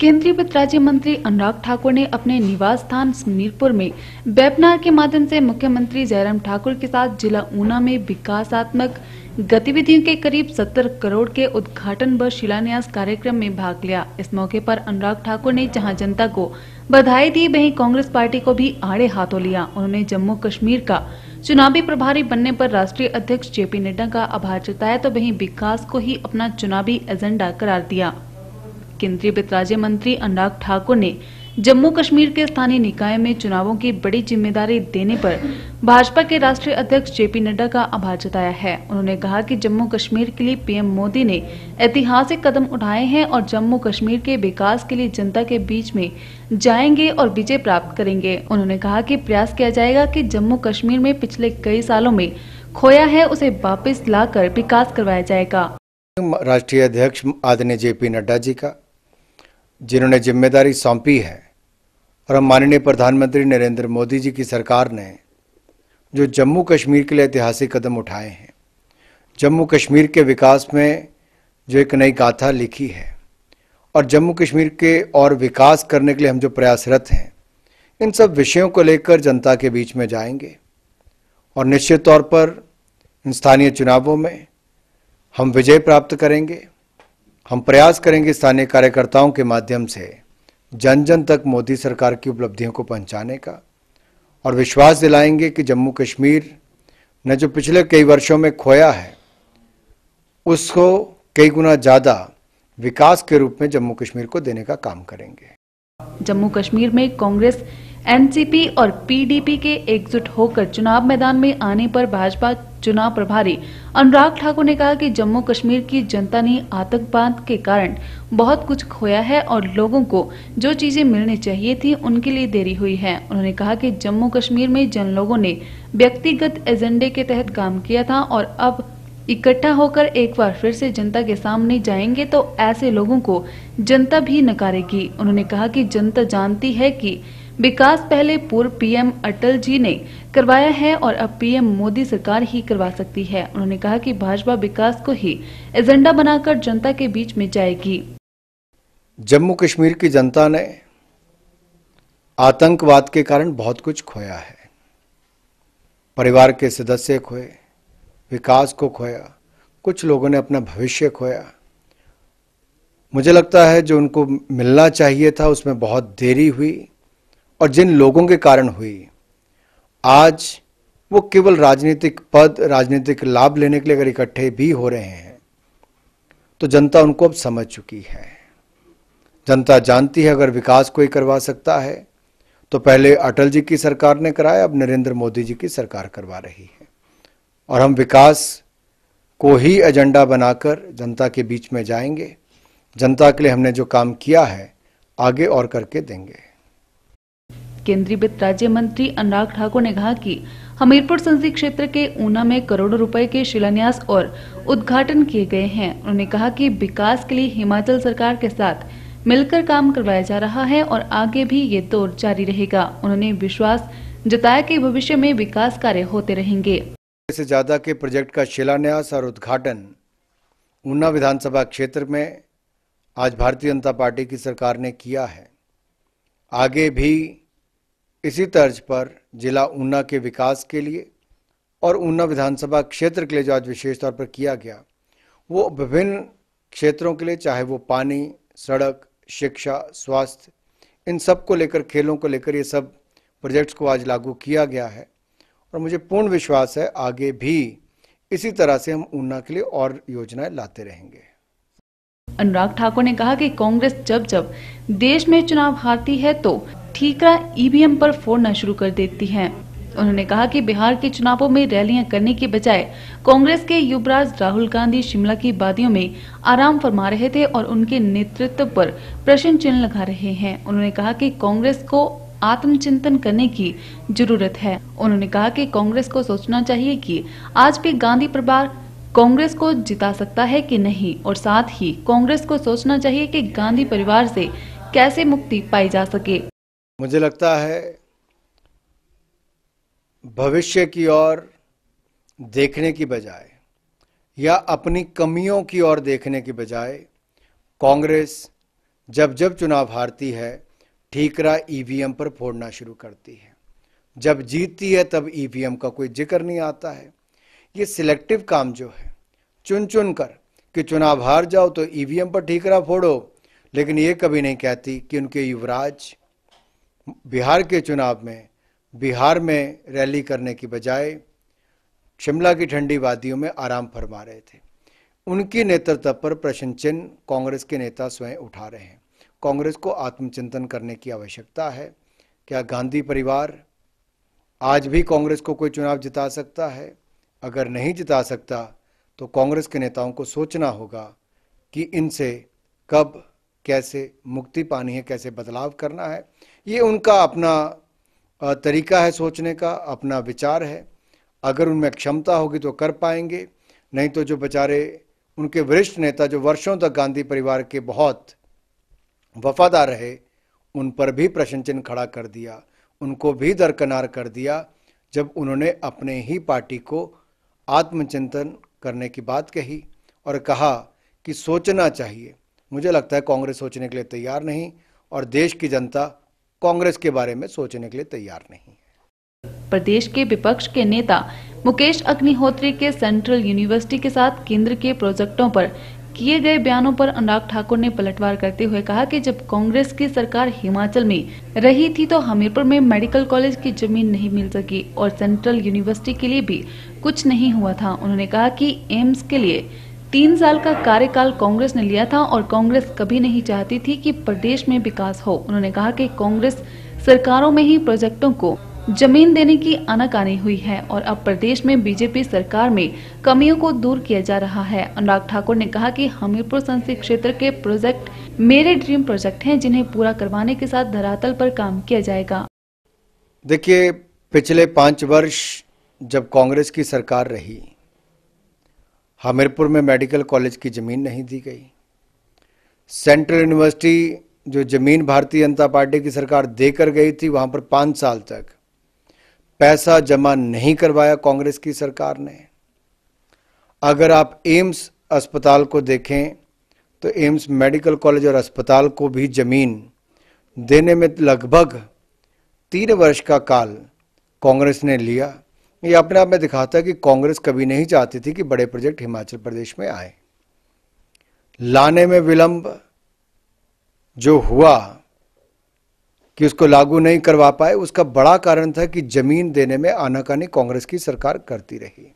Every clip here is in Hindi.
केंद्रीय वित्त राज्य मंत्री अनुराग ठाकुर ने अपने निवास स्थान समीरपुर में वेबिनार के माध्यम से मुख्यमंत्री जयराम ठाकुर के साथ जिला ऊना में विकासात्मक गतिविधियों के करीब 70 करोड़ के उद्घाटन व शिलान्यास कार्यक्रम में भाग लिया इस मौके पर अनुराग ठाकुर ने जहां जनता को बधाई दी वहीं कांग्रेस पार्टी को भी आड़े हाथों लिया उन्होंने जम्मू कश्मीर का चुनावी प्रभारी बनने पर राष्ट्रीय अध्यक्ष जेपी नड्डा का आभार जताया तो वहीं विकास को ही अपना चुनावी एजेंडा करार दिया केंद्रीय वित्त राज्य मंत्री अनुराग ठाकुर ने जम्मू कश्मीर के स्थानीय निकाय में चुनावों की बड़ी जिम्मेदारी देने पर भाजपा के राष्ट्रीय अध्यक्ष जेपी नड्डा का आभार जताया है उन्होंने कहा कि जम्मू कश्मीर के लिए पीएम मोदी ने ऐतिहासिक कदम उठाए हैं और जम्मू कश्मीर के विकास के लिए जनता के बीच में जाएंगे और विजय प्राप्त करेंगे उन्होंने कहा कि प्रयास किया जाएगा कि जम्मू कश्मीर में पिछले कई सालों में खोया है उसे वापिस ला विकास करवाया जाएगा राष्ट्रीय अध्यक्ष आदरणीय जेपी नड्डा जी का जिन्होंने जिम्मेदारी सौंपी है और हम माननीय प्रधानमंत्री नरेंद्र मोदी जी की सरकार ने जो जम्मू कश्मीर के लिए ऐतिहासिक कदम उठाए हैं जम्मू कश्मीर के विकास में जो एक नई गाथा लिखी है और जम्मू कश्मीर के और विकास करने के लिए हम जो प्रयासरत हैं इन सब विषयों को लेकर जनता के बीच में जाएंगे और निश्चित तौर पर इन स्थानीय चुनावों में हम विजय प्राप्त करेंगे हम प्रयास करेंगे स्थानीय कार्यकर्ताओं के माध्यम से जन जन तक मोदी सरकार की उपलब्धियों को पहुंचाने का और विश्वास दिलाएंगे कि जम्मू कश्मीर ने जो पिछले कई वर्षों में खोया है उसको कई गुना ज़्यादा विकास के रूप में जम्मू कश्मीर को देने का काम करेंगे जम्मू कश्मीर में कांग्रेस एनसीपी और पीडीपी के एकजुट होकर चुनाव मैदान में आने पर भाजपा चुनाव प्रभारी अनुराग ठाकुर ने कहा कि जम्मू कश्मीर की जनता ने आतंकवाद के कारण बहुत कुछ खोया है और लोगों को जो चीजें मिलनी चाहिए थी उनके लिए देरी हुई है उन्होंने कहा कि जम्मू कश्मीर में जन लोगों ने व्यक्तिगत एजेंडे के तहत काम किया था और अब इकट्ठा होकर एक बार फिर से जनता के सामने जाएंगे तो ऐसे लोगों को जनता भी नकारेगी उन्होंने कहा कि जनता जानती है कि विकास पहले पूर्व पीएम अटल जी ने करवाया है और अब पीएम मोदी सरकार ही करवा सकती है उन्होंने कहा कि भाजपा विकास को ही एजेंडा बनाकर जनता के बीच में जाएगी जम्मू कश्मीर की जनता ने आतंकवाद के कारण बहुत कुछ खोया है परिवार के सदस्य खोए विकास को खोया कुछ लोगों ने अपना भविष्य खोया मुझे लगता है जो उनको मिलना चाहिए था उसमें बहुत देरी हुई और जिन लोगों के कारण हुई आज वो केवल राजनीतिक पद राजनीतिक लाभ लेने के लिए अगर इकट्ठे भी हो रहे हैं तो जनता उनको अब समझ चुकी है जनता जानती है अगर विकास कोई करवा सकता है तो पहले अटल जी की सरकार ने कराया अब नरेंद्र मोदी जी की सरकार करवा रही है और हम विकास को ही एजेंडा बनाकर जनता के बीच में जाएंगे जनता के लिए हमने जो काम किया है आगे और करके देंगे केंद्रीय वित्त राज्य मंत्री अनुराग ठाकुर ने कहा कि हमीरपुर संसदीय क्षेत्र के ऊना में करोड़ों रुपए के शिलान्यास और उद्घाटन किए गए हैं उन्होंने कहा कि विकास के लिए हिमाचल सरकार के साथ मिलकर काम करवाया जा रहा है और आगे भी ये दौर जारी रहेगा उन्होंने विश्वास जताया कि भविष्य में विकास कार्य होते रहेंगे ज्यादा के प्रोजेक्ट का शिलान्यास और उद्घाटन ऊना विधानसभा क्षेत्र में आज भारतीय जनता पार्टी की सरकार ने किया है आगे भी इसी तर्ज पर जिला ऊना के विकास के लिए और ऊना विधानसभा क्षेत्र के लिए जो आज विशेष तौर पर किया गया वो विभिन्न क्षेत्रों के लिए चाहे वो पानी सड़क शिक्षा स्वास्थ्य इन सब को लेकर खेलों को लेकर ये सब प्रोजेक्ट्स को आज लागू किया गया है और मुझे पूर्ण विश्वास है आगे भी इसी तरह से हम ऊना के लिए और योजनाएं लाते रहेंगे अनुराग ठाकुर ने कहा कि कांग्रेस जब जब देश में चुनाव हारती है तो ठीकरा ईवीएम e पर फोड़ना शुरू कर देती हैं। उन्होंने कहा कि बिहार के चुनावों में रैलियां करने के बजाय कांग्रेस के युवराज राहुल गांधी शिमला की वादियों में आराम फरमा रहे थे और उनके नेतृत्व पर प्रश्न चिन्ह लगा रहे हैं उन्होंने कहा कि कांग्रेस को आत्मचिंतन करने की जरूरत है उन्होंने कहा कि कांग्रेस को सोचना चाहिए कि आज भी गांधी परिवार कांग्रेस को जिता सकता है कि नहीं और साथ ही कांग्रेस को सोचना चाहिए कि गांधी परिवार से कैसे मुक्ति पाई जा सके मुझे लगता है भविष्य की ओर देखने की बजाय या अपनी कमियों की ओर देखने की बजाय कांग्रेस जब जब चुनाव हारती है ठीकरा ईवीएम पर फोड़ना शुरू करती है जब जीतती है तब ईवीएम का कोई जिक्र नहीं आता है ये सिलेक्टिव काम जो है चुन चुन कर कि चुनाव हार जाओ तो ईवीएम पर ठीकरा फोड़ो लेकिन ये कभी नहीं कहती कि उनके युवराज बिहार के चुनाव में बिहार में रैली करने की बजाय शिमला की ठंडी वादियों में आराम फरमा रहे थे उनके नेतृत्व पर प्रश्न चिन्ह कांग्रेस के नेता स्वयं उठा रहे हैं कांग्रेस को आत्मचिंतन करने की आवश्यकता है क्या गांधी परिवार आज भी कांग्रेस को कोई चुनाव जिता सकता है अगर नहीं जिता सकता तो कांग्रेस के नेताओं को सोचना होगा कि इनसे कब कैसे मुक्ति पानी है कैसे बदलाव करना है ये उनका अपना तरीका है सोचने का अपना विचार है अगर उनमें क्षमता होगी तो कर पाएंगे नहीं तो जो बेचारे उनके वरिष्ठ नेता जो वर्षों तक गांधी परिवार के बहुत वफादार रहे उन पर भी प्रश्न चिन्ह खड़ा कर दिया उनको भी दरकनार कर दिया जब उन्होंने अपने ही पार्टी को आत्मचिंतन करने की बात कही और कहा कि सोचना चाहिए मुझे लगता है कांग्रेस सोचने के लिए तैयार नहीं और देश की जनता कांग्रेस के बारे में सोचने के लिए तैयार नहीं प्रदेश के विपक्ष के नेता मुकेश अग्निहोत्री के सेंट्रल यूनिवर्सिटी के साथ केंद्र के प्रोजेक्टों पर किए गए बयानों पर अनुराग ठाकुर ने पलटवार करते हुए कहा कि जब कांग्रेस की सरकार हिमाचल में रही थी तो हमीरपुर में मेडिकल कॉलेज की जमीन नहीं मिल सकी और सेंट्रल यूनिवर्सिटी के लिए भी कुछ नहीं हुआ था उन्होंने कहा कि एम्स के लिए तीन साल का कार्यकाल कांग्रेस ने लिया था और कांग्रेस कभी नहीं चाहती थी कि प्रदेश में विकास हो उन्होंने कहा कि कांग्रेस सरकारों में ही प्रोजेक्टों को जमीन देने की आनाकानी हुई है और अब प्रदेश में बीजेपी सरकार में कमियों को दूर किया जा रहा है अनुराग ठाकुर ने कहा कि हमीरपुर संसदीय क्षेत्र के प्रोजेक्ट मेरे ड्रीम प्रोजेक्ट हैं जिन्हें पूरा करवाने के साथ धरातल पर काम किया जाएगा देखिए पिछले पाँच वर्ष जब कांग्रेस की सरकार रही हमीरपुर में मेडिकल कॉलेज की ज़मीन नहीं दी गई सेंट्रल यूनिवर्सिटी जो ज़मीन भारतीय जनता पार्टी की सरकार देकर गई थी वहाँ पर पाँच साल तक पैसा जमा नहीं करवाया कांग्रेस की सरकार ने अगर आप एम्स अस्पताल को देखें तो एम्स मेडिकल कॉलेज और अस्पताल को भी ज़मीन देने में लगभग तीन वर्ष का काल कांग्रेस ने लिया ये अपने आप में दिखाता है कि कांग्रेस कभी नहीं चाहती थी कि बड़े प्रोजेक्ट हिमाचल प्रदेश में आए लाने में विलंब जो हुआ कि उसको लागू नहीं करवा पाए उसका बड़ा कारण था कि जमीन देने में आनाकानी कांग्रेस की सरकार करती रही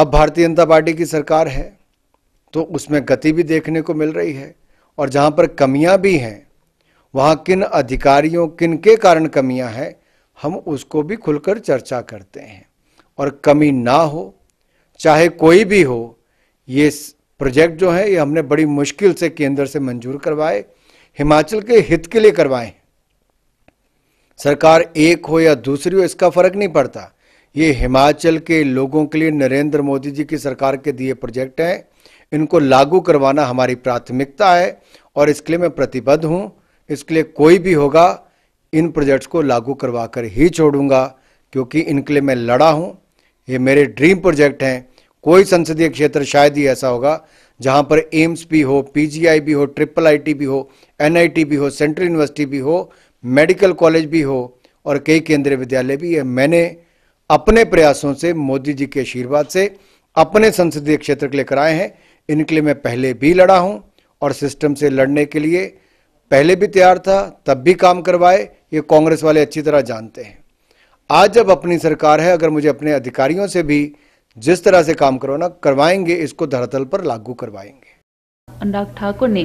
अब भारतीय जनता पार्टी की सरकार है तो उसमें गति भी देखने को मिल रही है और जहां पर कमियां भी हैं वहां किन अधिकारियों किन के कारण कमियां हैं हम उसको भी खुलकर चर्चा करते हैं और कमी ना हो चाहे कोई भी हो ये प्रोजेक्ट जो है ये हमने बड़ी मुश्किल से केंद्र से मंजूर करवाए हिमाचल के हित के लिए करवाए सरकार एक हो या दूसरी हो इसका फर्क नहीं पड़ता ये हिमाचल के लोगों के लिए नरेंद्र मोदी जी की सरकार के दिए प्रोजेक्ट हैं इनको लागू करवाना हमारी प्राथमिकता है और इसके लिए मैं प्रतिबद्ध हूँ इसके लिए कोई भी होगा इन प्रोजेक्ट्स को लागू करवा कर ही छोड़ूंगा क्योंकि इनके लिए मैं लड़ा हूँ ये मेरे ड्रीम प्रोजेक्ट हैं कोई संसदीय क्षेत्र शायद ही ऐसा होगा जहाँ पर एम्स भी हो पीजीआई भी हो ट्रिपल आईटी भी हो एनआईटी भी हो सेंट्रल यूनिवर्सिटी भी हो मेडिकल कॉलेज भी हो और कई केंद्रीय विद्यालय भी है मैंने अपने प्रयासों से मोदी जी के आशीर्वाद से अपने संसदीय क्षेत्र के लिए कराए हैं इनके लिए मैं पहले भी लड़ा हूँ और सिस्टम से लड़ने के लिए पहले भी तैयार था तब भी काम करवाए ये कांग्रेस वाले अच्छी तरह जानते हैं आज जब अपनी सरकार है अगर मुझे अपने अधिकारियों से भी जिस तरह से काम करवाना करवाएंगे इसको धरातल पर लागू करवाएंगे अनुराग ठाकुर ने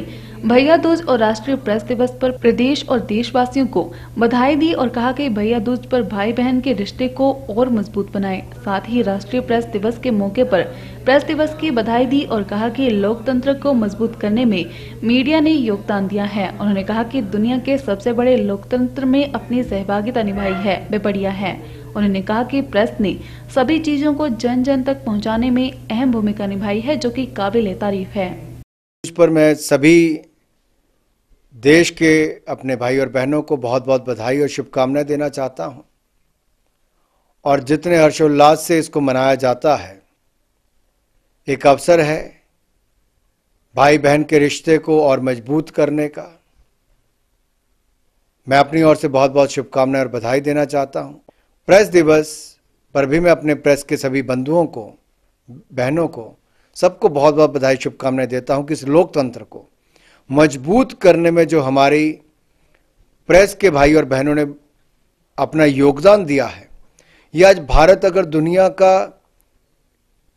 भैया दूज और राष्ट्रीय प्रेस दिवस पर प्रदेश और देशवासियों को बधाई दी और कहा कि भैया दूज पर भाई बहन के रिश्ते को और मजबूत बनाएं साथ ही राष्ट्रीय प्रेस दिवस के मौके पर प्रेस दिवस की बधाई दी और कहा कि लोकतंत्र को मजबूत करने में मीडिया ने योगदान दिया है उन्होंने कहा कि दुनिया के सबसे बड़े लोकतंत्र में अपनी सहभागिता निभाई है वे बढ़िया है उन्होंने कहा कि प्रेस ने सभी चीजों को जन जन तक पहुंचाने में अहम भूमिका निभाई है जो कि काबिल तारीफ है इस पर मैं सभी देश के अपने भाई और बहनों को बहुत बहुत बधाई और शुभकामनाएं देना चाहता हूं और जितने हर्षोल्लास से इसको मनाया जाता है एक अवसर है भाई बहन के रिश्ते को और मजबूत करने का मैं अपनी ओर से बहुत बहुत शुभकामनाएं और बधाई देना चाहता हूं प्रेस दिवस पर भी मैं अपने प्रेस के सभी बंधुओं को बहनों को सबको बहुत बहुत बधाई शुभकामनाएं देता हूं कि इस लोकतंत्र को मजबूत करने में जो हमारी प्रेस के भाई और बहनों ने अपना योगदान दिया है यह आज भारत अगर दुनिया का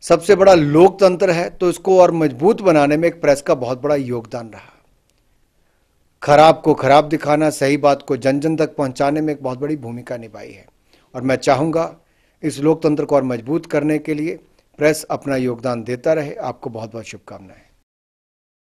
सबसे बड़ा लोकतंत्र है तो इसको और मजबूत बनाने में एक प्रेस का बहुत बड़ा योगदान रहा खराब को खराब दिखाना सही बात को जन जन तक पहुंचाने में एक बहुत बड़ी भूमिका निभाई है और मैं चाहूँगा इस लोकतंत्र को और मजबूत करने के लिए प्रेस अपना योगदान देता रहे आपको बहुत बहुत शुभकामनाएं